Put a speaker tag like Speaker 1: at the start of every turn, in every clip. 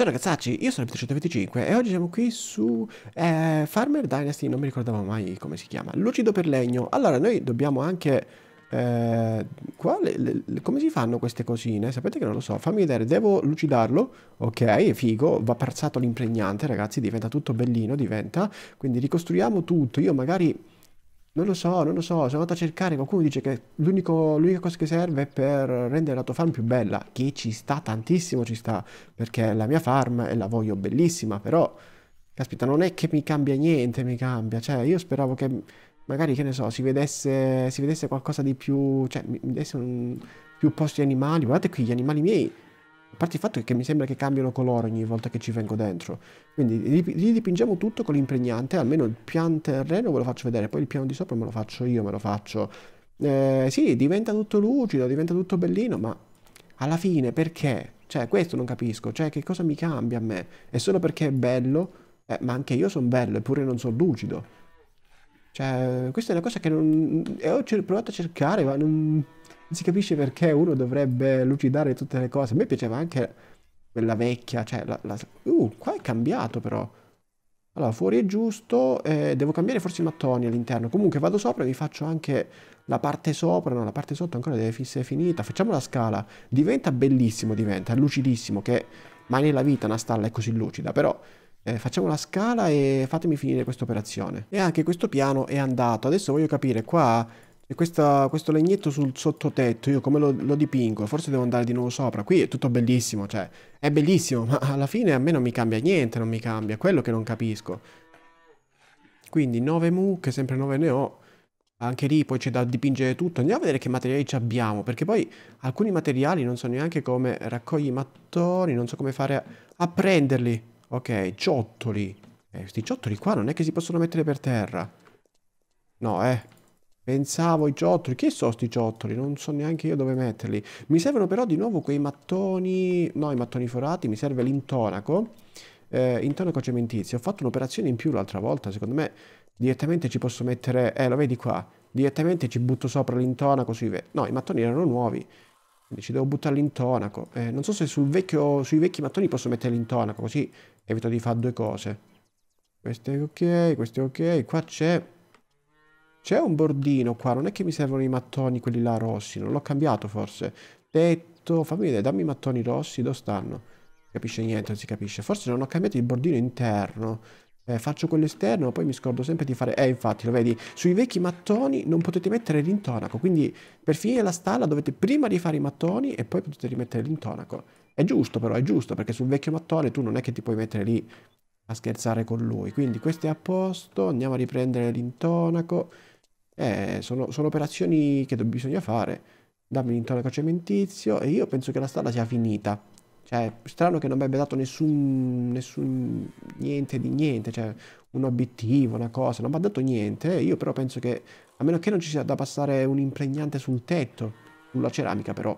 Speaker 1: Ciao ragazzacci, io sono Vito125 e oggi siamo qui su eh, Farmer Dynasty, non mi ricordavo mai come si chiama, lucido per legno. Allora, noi dobbiamo anche... Eh, quale, le, le, come si fanno queste cosine? Sapete che non lo so, fammi vedere, devo lucidarlo, ok, figo, va parzato l'impregnante ragazzi, diventa tutto bellino, diventa, quindi ricostruiamo tutto, io magari non lo so, non lo so, sono andato a cercare, qualcuno dice che l'unico, l'unica cosa che serve è per rendere la tua farm più bella, che ci sta tantissimo, ci sta, perché la mia farm e la voglio bellissima, però, caspita, non è che mi cambia niente, mi cambia, cioè io speravo che magari, che ne so, si vedesse, si vedesse qualcosa di più, cioè mi desse un, più posti agli animali, guardate qui gli animali miei, a parte il fatto che mi sembra che cambiano colore ogni volta che ci vengo dentro. Quindi ridipingiamo tutto con l'impregnante, almeno il pian terreno ve lo faccio vedere, poi il piano di sopra me lo faccio io, me lo faccio. Eh, sì, diventa tutto lucido, diventa tutto bellino, ma alla fine perché? Cioè, questo non capisco, cioè che cosa mi cambia a me? È solo perché è bello? Eh, ma anche io sono bello, eppure non sono lucido. Cioè, questa è una cosa che non... E eh, ho provato a cercare, ma non si capisce perché uno dovrebbe lucidare tutte le cose. A me piaceva anche quella vecchia, cioè la, la... Uh, qua è cambiato però. Allora, fuori è giusto, eh, devo cambiare forse i mattoni all'interno. Comunque vado sopra e vi faccio anche la parte sopra, no, la parte sotto ancora deve essere finita. Facciamo la scala. Diventa bellissimo, diventa, lucidissimo, che mai nella vita una stalla è così lucida, però... Eh, facciamo la scala e fatemi finire questa operazione. E anche questo piano è andato. Adesso voglio capire qua e questa, questo legnetto sul sottotetto, io come lo, lo, dipingo? Forse devo andare di nuovo sopra. Qui è tutto bellissimo, cioè, è bellissimo, ma alla fine a me non mi cambia niente, non mi cambia. Quello che non capisco. Quindi 9 mucche, sempre 9 ne ho. Anche lì poi c'è da dipingere tutto. Andiamo a vedere che materiali ci abbiamo, perché poi alcuni materiali non so neanche come raccogli i mattoni, non so come fare a, a prenderli. Ok, ciottoli. Eh, questi ciottoli qua non è che si possono mettere per terra. No, eh. Pensavo ai ciottoli, che sono sti ciottoli? Non so neanche io dove metterli. Mi servono però di nuovo quei mattoni, no i mattoni forati, mi serve l'intonaco, eh, intonaco cementizio. Ho fatto un'operazione in più l'altra volta, secondo me direttamente ci posso mettere, eh lo vedi qua, direttamente ci butto sopra l'intonaco sui vecchi, no i mattoni erano nuovi, quindi ci devo buttare l'intonaco. Eh, non so se vecchio, sui vecchi mattoni posso mettere l'intonaco, così evito di fare due cose. Questo è ok, questo è ok, qua c'è c'è un bordino qua, non è che mi servono i mattoni quelli là rossi, non l'ho cambiato forse. Tetto, fammi vedere, dammi i mattoni rossi, dove stanno? Non capisce niente, non si capisce. Forse non ho cambiato il bordino interno. Eh, faccio quello esterno, ma poi mi scordo sempre di fare... Eh, infatti, lo vedi, sui vecchi mattoni non potete mettere l'intonaco, quindi per finire la stalla dovete prima rifare i mattoni e poi potete rimettere l'intonaco. È giusto però, è giusto, perché sul vecchio mattone tu non è che ti puoi mettere lì a scherzare con lui. Quindi questo è a posto, andiamo a riprendere l'intonaco eh, sono, sono, operazioni che bisogna fare. Dammi l'intonaco cementizio e io penso che la strada sia finita. Cioè, strano che non mi abbia dato nessun, nessun niente di niente, cioè un obiettivo, una cosa, non mi ha dato niente. Io però penso che, a meno che non ci sia da passare un impregnante sul tetto, sulla ceramica però,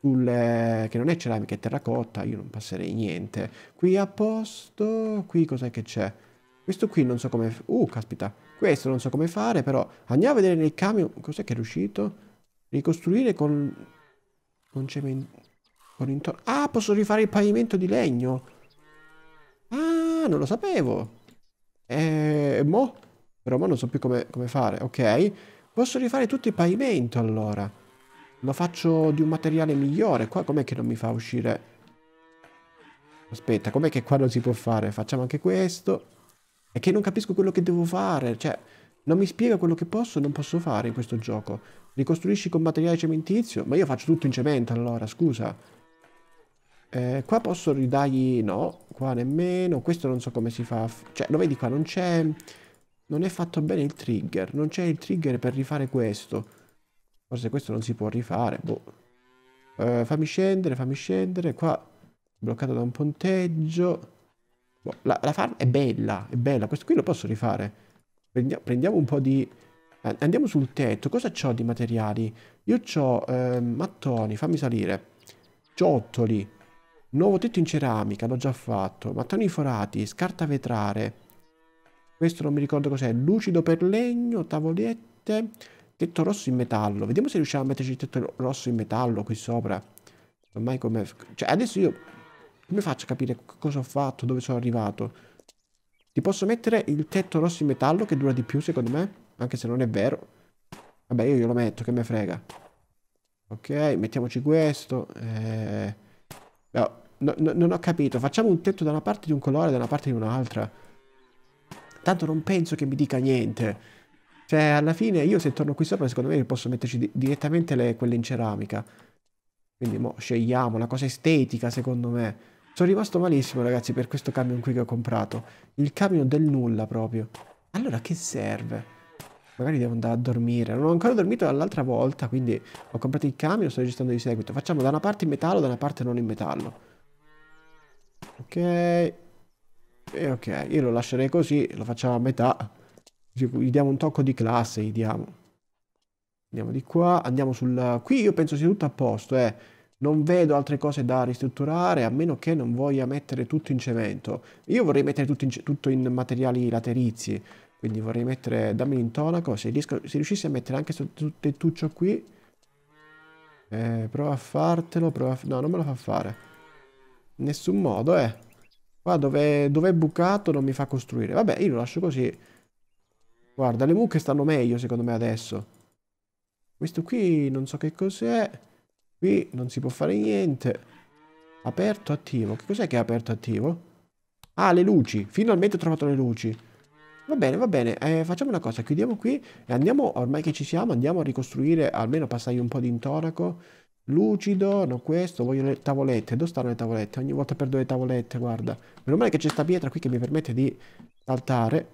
Speaker 1: sul, eh, che non è ceramica, è terracotta, io non passerei niente. Qui a posto, qui cos'è che c'è? Questo qui non so come... Uh, caspita, questo non so come fare, però andiamo a vedere nel camion. Cos'è che è riuscito? Ricostruire con... Con cemento... Con intorno... Ah, posso rifare il pavimento di legno. Ah, non lo sapevo. Eh, mo? Però mo non so più come, come fare. Ok. Posso rifare tutto il pavimento, allora. Lo faccio di un materiale migliore. Qua com'è che non mi fa uscire... Aspetta, com'è che qua non si può fare? Facciamo anche questo è che non capisco quello che devo fare, cioè non mi spiega quello che posso e non posso fare in questo gioco. Ricostruisci con materiale cementizio? Ma io faccio tutto in cemento allora, scusa. Eh, qua posso ridargli... no, qua nemmeno, questo non so come si fa... Cioè, lo vedi qua, non c'è... Non è fatto bene il trigger, non c'è il trigger per rifare questo. Forse questo non si può rifare, boh. Eh, fammi scendere, fammi scendere, qua bloccato da un ponteggio. Boh, la, la, farm è bella, è bella. Questo qui lo posso rifare. Prendiamo, prendiamo un po' di... Eh, andiamo sul tetto. Cosa ho di materiali? Io ho eh, mattoni, fammi salire. Ciottoli. Nuovo tetto in ceramica, l'ho già fatto. Mattoni forati, scarta vetrare. Questo non mi ricordo cos'è. Lucido per legno, tavolette. Tetto rosso in metallo. Vediamo se riusciamo a metterci il tetto rosso in metallo qui sopra. Ormai come... Cioè, adesso io come faccio a capire cosa ho fatto, dove sono arrivato? Ti posso mettere il tetto rosso in metallo che dura di più secondo me? Anche se non è vero. Vabbè, io glielo metto, che me frega. Ok, mettiamoci questo. Eh... No, no, non ho capito. Facciamo un tetto da una parte di un colore e da una parte di un'altra. Tanto non penso che mi dica niente. Cioè, alla fine io se torno qui sopra, secondo me posso metterci di direttamente le, quelle in ceramica. Quindi mo, scegliamo una cosa estetica, secondo me. Sono rimasto malissimo, ragazzi, per questo camion qui che ho comprato. Il camion del nulla, proprio. Allora, che serve? Magari devo andare a dormire. Non ho ancora dormito dall'altra volta, quindi ho comprato il camion, sto registrando di seguito. Facciamo da una parte in metallo, da una parte non in metallo. Ok. E ok, io lo lascerei così, lo facciamo a metà. Gli diamo un tocco di classe, gli diamo. Andiamo di qua, andiamo sul... Qui io penso sia tutto a posto, eh non vedo altre cose da ristrutturare a meno che non voglia mettere tutto in cemento. Io vorrei mettere tutto in, tutto in materiali laterizi, quindi vorrei mettere, dammi l'intonaco, se, se riuscissi a mettere anche questo tettuccio qui, eh, prova a fartelo, prova a... no non me lo fa fare, nessun modo eh. Qua dove, dove è bucato non mi fa costruire, vabbè io lo lascio così. Guarda, le mucche stanno meglio secondo me adesso. Questo qui non so che cos'è. Qui non si può fare niente. Aperto, attivo. Che cos'è che è aperto, attivo? Ah, le luci. Finalmente ho trovato le luci. Va bene, va bene. Eh, facciamo una cosa. Chiudiamo qui e andiamo, ormai che ci siamo, andiamo a ricostruire, almeno passare un po' di intonaco. Lucido, no questo, voglio le tavolette. Dove stanno le tavolette? Ogni volta perdo le tavolette, guarda. Meno male che c'è sta pietra qui che mi permette di saltare.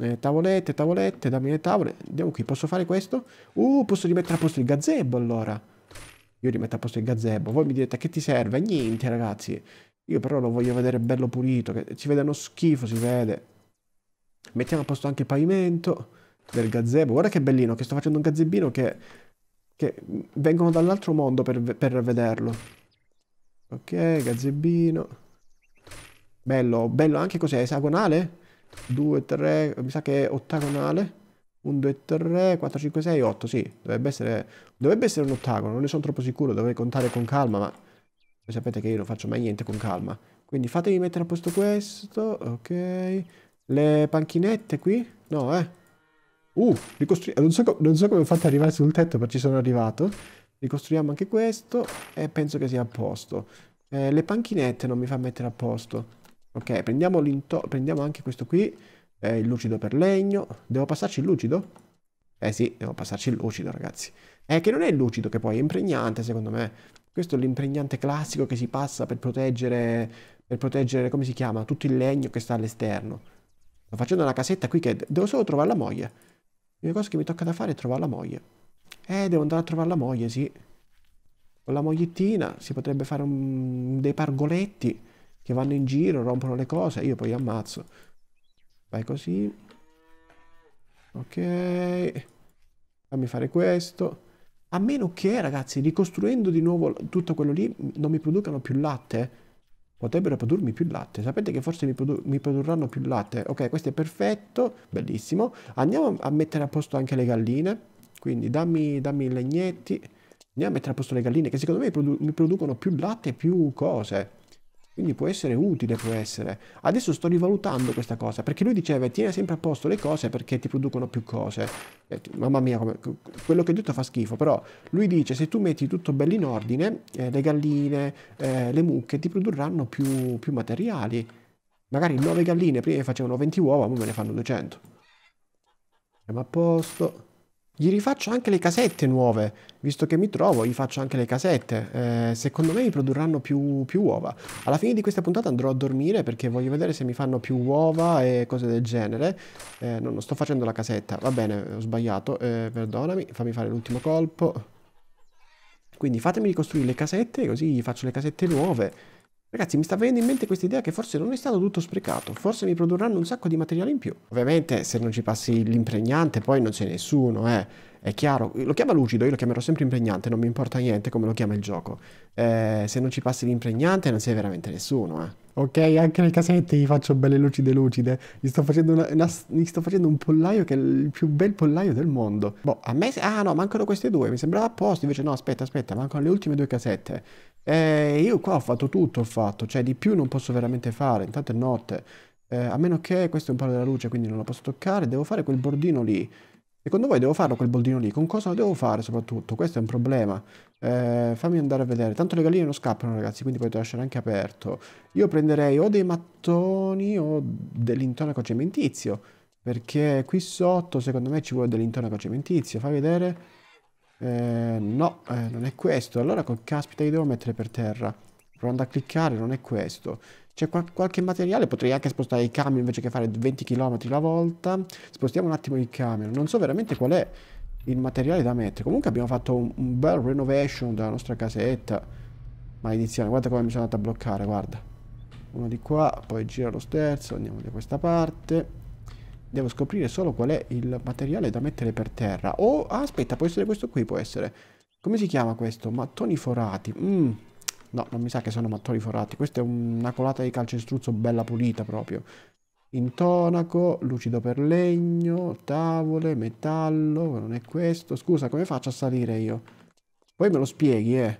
Speaker 1: Eh, tavolette, tavolette, dammi le tavole. Andiamo qui, posso fare questo? Uh, posso rimettere a posto il gazebo allora io rimetto a posto il gazebo, voi mi direte che ti serve? Niente ragazzi, io però lo voglio vedere bello pulito, che si vede uno schifo, si vede. Mettiamo a posto anche il pavimento del gazebo, guarda che bellino, che sto facendo un gazebino che, che vengono dall'altro mondo per, per vederlo. Ok, gazebino. Bello, bello anche cos'è? Esagonale? 2, 3, mi sa che è ottagonale. 1, 2, 3, 4, 5, 6, 8, sì, dovrebbe essere, dovrebbe essere un ottagono, non ne sono troppo sicuro, dovrei contare con calma, ma sapete che io non faccio mai niente con calma. Quindi fatemi mettere a posto questo, ok, le panchinette qui, no eh, uh, ricostruiamo, non, so non so come ho fatto ad arrivare sul tetto, ma ci sono arrivato, ricostruiamo anche questo e penso che sia a posto. Eh, le panchinette non mi fa mettere a posto, ok, prendiamo, prendiamo anche questo qui, eh, il lucido per legno. Devo passarci il lucido? Eh sì, devo passarci il lucido, ragazzi. È eh, che non è il lucido, che poi è impregnante, secondo me. Questo è l'impregnante classico che si passa per proteggere, per proteggere, come si chiama, tutto il legno che sta all'esterno. Sto facendo una casetta qui che devo solo trovare la moglie. L'unica cosa che mi tocca da fare è trovare la moglie. Eh, devo andare a trovare la moglie, sì. Con la mogliettina si potrebbe fare un... dei pargoletti che vanno in giro, rompono le cose, io poi ammazzo. Vai così. Ok. Fammi fare questo. A meno che, ragazzi, ricostruendo di nuovo tutto quello lì, non mi producano più latte. Potrebbero produrmi più latte. Sapete che forse mi, produ mi produrranno più latte. Ok, questo è perfetto. Bellissimo. Andiamo a mettere a posto anche le galline. Quindi dammi, dammi i legnetti. Andiamo a mettere a posto le galline che secondo me produ mi producono più latte e più cose. Quindi può essere utile, può essere. Adesso sto rivalutando questa cosa, perché lui diceva tieni sempre a posto le cose perché ti producono più cose. Eh, mamma mia, come, quello che ho detto fa schifo, però lui dice se tu metti tutto bello in ordine, eh, le galline, eh, le mucche ti produrranno più, più materiali. Magari 9 galline prima facevano 20 uova, ora me ne fanno 200. Siamo a posto. Gli rifaccio anche le casette nuove, visto che mi trovo gli faccio anche le casette. Eh, secondo me mi produrranno più, più, uova. Alla fine di questa puntata andrò a dormire perché voglio vedere se mi fanno più uova e cose del genere. Eh, no, non sto facendo la casetta, va bene, ho sbagliato, eh, perdonami, fammi fare l'ultimo colpo. Quindi fatemi ricostruire le casette, così faccio le casette nuove Ragazzi, mi sta venendo in mente questa idea che forse non è stato tutto sprecato, forse mi produrranno un sacco di materiale in più. Ovviamente se non ci passi l'impregnante poi non c'è nessuno, eh. È chiaro, lo chiama lucido, io lo chiamerò sempre impregnante, non mi importa niente come lo chiama il gioco. Eh, se non ci passi l'impregnante non sei veramente nessuno, eh. Ok, anche le casette gli faccio belle lucide lucide. Gli sto facendo, una, una, gli sto facendo un pollaio che è il più bel pollaio del mondo. Boh, a me... Ah no, mancano queste due, mi sembrava a posto, invece no, aspetta, aspetta, mancano le ultime due casette. E eh, io qua ho fatto tutto, ho fatto, cioè di più non posso veramente fare, intanto è notte. Eh, a meno che questo è un palo della luce, quindi non lo posso toccare, devo fare quel bordino lì. Secondo voi devo farlo quel bordino lì? Con cosa lo devo fare soprattutto? Questo è un problema. Eh, fammi andare a vedere. Tanto le galline non scappano ragazzi, quindi potete lasciare anche aperto. Io prenderei o dei mattoni o dell'intonaco cementizio. Perché qui sotto secondo me ci vuole dell'intonaco cementizio. Fai vedere... Eh, no, eh, non è questo. Allora col caspita li devo mettere per terra. Provando a cliccare, non è questo. C'è qual qualche materiale, potrei anche spostare i camion invece che fare 20 km alla volta. Spostiamo un attimo il camion. Non so veramente qual è il materiale da mettere. Comunque abbiamo fatto un, un bel renovation della nostra casetta. Maledizione, guarda come mi sono andato a bloccare, guarda. Uno di qua, poi gira lo sterzo, andiamo da questa parte. Devo scoprire solo qual è il materiale da mettere per terra. Oh, ah, aspetta, può essere questo qui, può essere. Come si chiama questo? Mattoni forati. Mm. No, non mi sa che sono mattoni forati. Questa è una colata di calcestruzzo bella pulita proprio. Intonaco, lucido per legno, tavole, metallo, non è questo. Scusa, come faccio a salire io? Poi me lo spieghi, eh.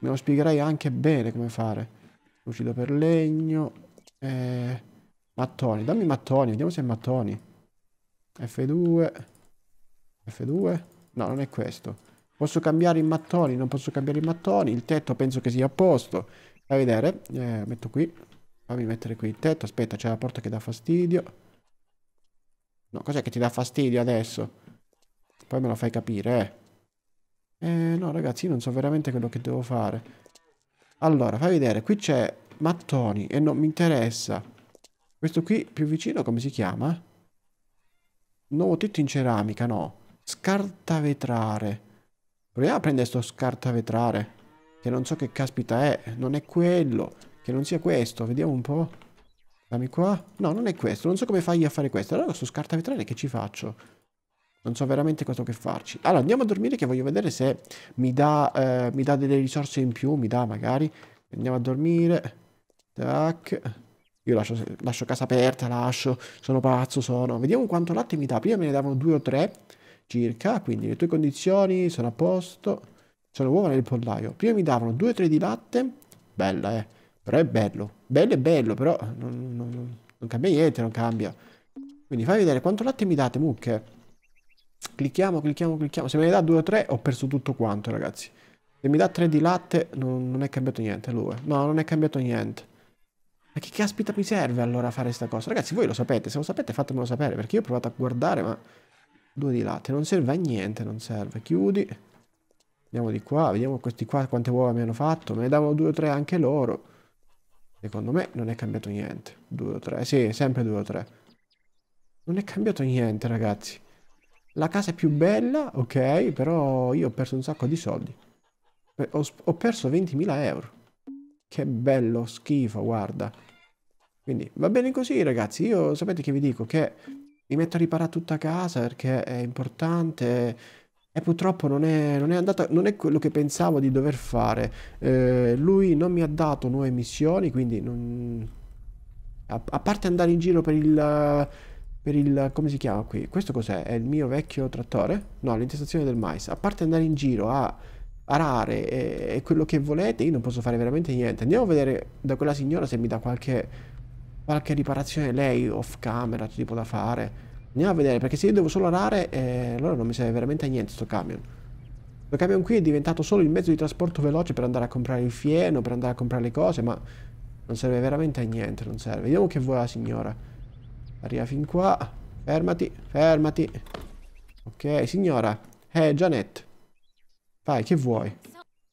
Speaker 1: Me lo spiegherai anche bene come fare. Lucido per legno, eh... Mattoni, dammi mattoni, vediamo se è mattoni. F2. F2. No, non è questo. Posso cambiare i mattoni, non posso cambiare i mattoni. Il tetto penso che sia a posto. Fai vedere. Eh, metto qui. Fammi mettere qui il tetto. Aspetta, c'è la porta che dà fastidio. No, cos'è che ti dà fastidio adesso? Poi me lo fai capire, eh. Eh, no, ragazzi, io non so veramente quello che devo fare. Allora, fai vedere. Qui c'è mattoni e non mi interessa. Questo qui più vicino come si chiama? Nuovo tetto in ceramica, no. Scartavetrare. Proviamo a prendere sto scartavetrare. Che non so che caspita è. Non è quello. Che non sia questo. Vediamo un po'. Dammi qua. No, non è questo. Non so come fai a fare questo. Allora su scartavetrare che ci faccio? Non so veramente cosa che farci. Allora andiamo a dormire che voglio vedere se mi dà, eh, mi dà delle risorse in più. Mi dà magari. Andiamo a dormire. Tac. Io lascio, lascio, casa aperta, lascio, sono pazzo, sono... Vediamo quanto latte mi dà. Prima me ne davano due o tre circa, quindi le tue condizioni sono a posto. Sono uova nel pollaio. Prima mi davano due o tre di latte. Bella, eh. Però è bello. Bello è bello, però non, non, non cambia niente, non cambia. Quindi fai vedere quanto latte mi date, mucche. Clicchiamo, clicchiamo, clicchiamo. Se me ne dà due o tre, ho perso tutto quanto, ragazzi. Se mi dà tre di latte, non, non è cambiato niente, lui. No, non è cambiato niente. Ma che caspita mi serve allora fare questa cosa? Ragazzi, voi lo sapete, se lo sapete fatemelo sapere, perché io ho provato a guardare, ma... Due di latte, non serve a niente, non serve. Chiudi. Andiamo di qua, vediamo questi qua quante uova mi hanno fatto. Me ne davano due o tre anche loro. Secondo me non è cambiato niente. Due o tre, sì, sempre due o tre. Non è cambiato niente, ragazzi. La casa è più bella, ok, però io ho perso un sacco di soldi. Ho, ho perso 20.000 euro. Che bello schifo, guarda. Quindi va bene così ragazzi, io sapete che vi dico che mi metto a riparare tutta casa perché è importante e purtroppo non è, non è, andata, non è quello che pensavo di dover fare. Eh, lui non mi ha dato nuove missioni, quindi non... a, a, parte andare in giro per il... Per il... come si chiama qui? Questo cos'è? È il mio vecchio trattore? No, l'intestazione del mais. A parte andare in giro a arare e, e quello che volete, io non posso fare veramente niente. Andiamo a vedere da quella signora se mi dà qualche, qualche riparazione lei off camera, tipo da fare. Andiamo a vedere, perché se io devo solo arare, eh, allora non mi serve veramente a niente sto camion. Sto camion qui è diventato solo il mezzo di trasporto veloce per andare a comprare il fieno, per andare a comprare le cose, ma non serve veramente a niente, non serve. Vediamo che vuole la signora. Arriva fin qua. Fermati, fermati. Ok, signora. Eh, Janet. Vai, che vuoi?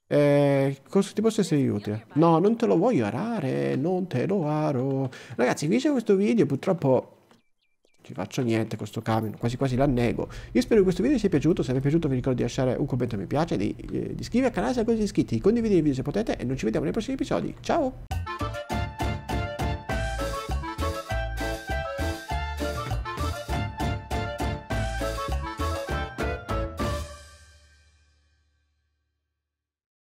Speaker 1: Eh, cosa ti posso essere utile? No, non te lo voglio arare, non te lo aro. Ragazzi, finisce questo video, purtroppo ci faccio niente con questo camion, quasi quasi l'annego. Io spero che questo video vi sia piaciuto, se vi è piaciuto vi ricordo di lasciare un commento mi piace, di, eh, di iscrivervi al canale se non siete iscritti, di condividere il video se potete e noi ci vediamo nei prossimi episodi. Ciao!